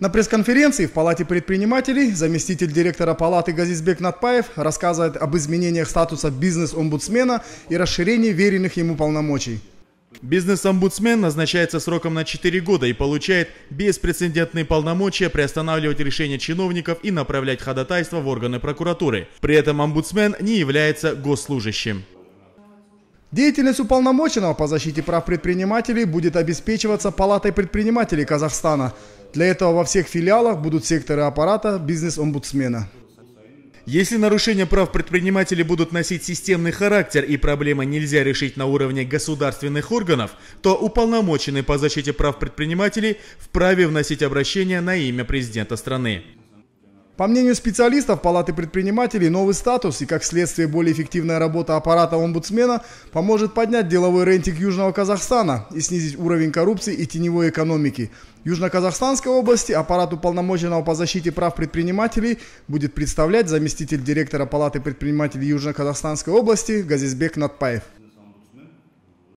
На пресс-конференции в Палате предпринимателей заместитель директора Палаты Газизбек Надпаев рассказывает об изменениях статуса бизнес-омбудсмена и расширении веренных ему полномочий. Бизнес-омбудсмен назначается сроком на 4 года и получает беспрецедентные полномочия приостанавливать решения чиновников и направлять ходатайство в органы прокуратуры. При этом омбудсмен не является госслужащим. Деятельность уполномоченного по защите прав предпринимателей будет обеспечиваться Палатой предпринимателей Казахстана – для этого во всех филиалах будут секторы аппарата бизнес-омбудсмена. Если нарушения прав предпринимателей будут носить системный характер и проблема нельзя решить на уровне государственных органов, то уполномоченный по защите прав предпринимателей вправе вносить обращение на имя президента страны. По мнению специалистов Палаты предпринимателей, новый статус и, как следствие, более эффективная работа аппарата омбудсмена поможет поднять деловой рейтинг Южного Казахстана и снизить уровень коррупции и теневой экономики. Южно-Казахстанской области аппарат уполномоченного по защите прав предпринимателей будет представлять заместитель директора Палаты предпринимателей Южно-Казахстанской области Газизбек Натпаев.